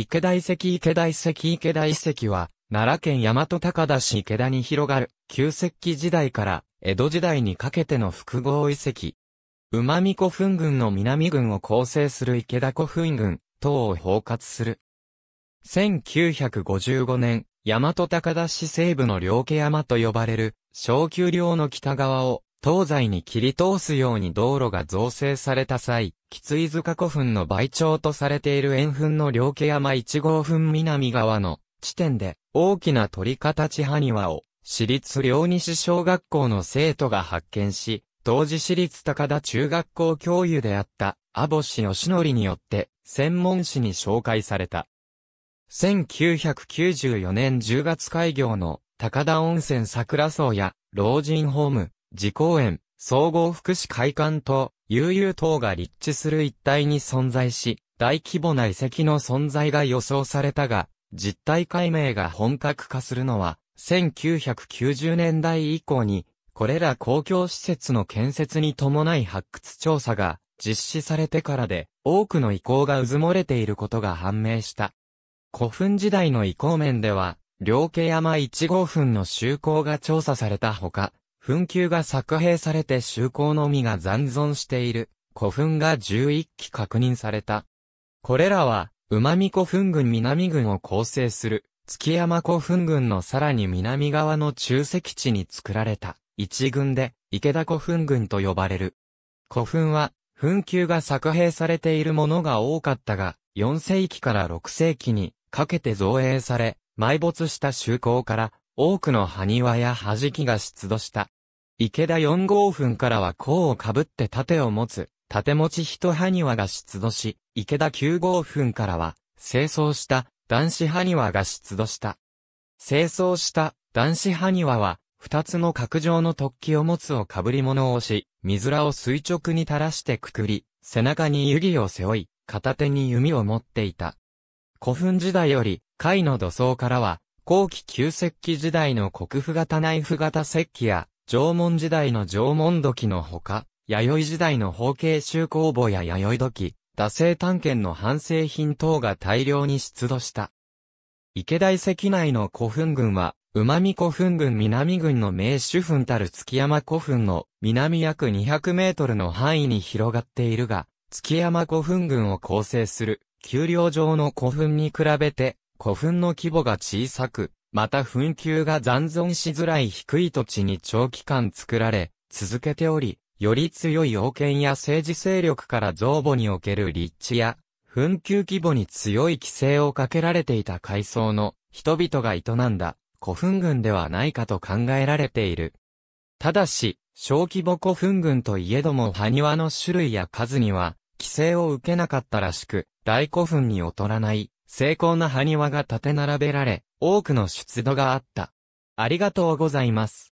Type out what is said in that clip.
池田遺跡池田遺跡池田遺跡は、奈良県大和高田市池田に広がる、旧石器時代から江戸時代にかけての複合遺跡。馬見古墳群の南群を構成する池田古墳群等を包括する。1955年、大和高田市西部の両家山と呼ばれる、小丘陵の北側を東西に切り通すように道路が造成された際、吉井塚古墳の倍長とされている円墳の両家山1号墳南側の地点で、大きな鳥形埴輪を、私立両西小学校の生徒が発見し、当時私立高田中学校教諭であった阿保氏義則によって専門誌に紹介された。1994年10月開業の高田温泉桜荘や老人ホーム、自公園、総合福祉会館と、悠々等が立地する一帯に存在し、大規模な遺跡の存在が予想されたが、実態解明が本格化するのは、1990年代以降に、これら公共施設の建設に伴い発掘調査が実施されてからで、多くの遺構が渦漏れていることが判明した。古墳時代の遺構面では、両家山1号墳の修行が調査されたほか、墳丘が作兵されて修行のみが残存している古墳が11基確認された。これらは、馬見古墳群南群を構成する、月山古墳群のさらに南側の中石地に作られた、一群で、池田古墳群と呼ばれる。古墳は、墳丘が作兵されているものが多かったが、4世紀から6世紀にかけて造営され、埋没した修行から、多くの埴輪や弾きが出土した。池田4号墳からは甲をかぶって盾を持つ、盾持ち人埴輪が出土し、池田9号墳からは、清掃した男子埴輪が出土した。清掃した男子埴輪は、二つの角状の突起を持つをかぶり物をし、水らを垂直に垂らしてくくり、背中に湯気を背負い、片手に弓を持っていた。古墳時代より、貝の土層からは、後期旧石器時代の国府型内府型石器や、縄文時代の縄文土器のほか、弥生時代の方形集工房や弥生土器、惰性探検の反省品等が大量に出土した。池大石内の古墳群は、馬見古墳群南群の名手墳たる月山古墳の南約200メートルの範囲に広がっているが、月山古墳群を構成する丘陵上の古墳に比べて古墳の規模が小さく、また紛糾が残存しづらい低い土地に長期間作られ、続けており、より強い王権や政治勢力から増母における立地や、紛糾規模に強い規制をかけられていた階層の人々が営んだ古墳群ではないかと考えられている。ただし、小規模古墳群といえども埴輪の種類や数には規制を受けなかったらしく、大古墳に劣らない精巧な埴輪が立て並べられ、多くの出土があった。ありがとうございます。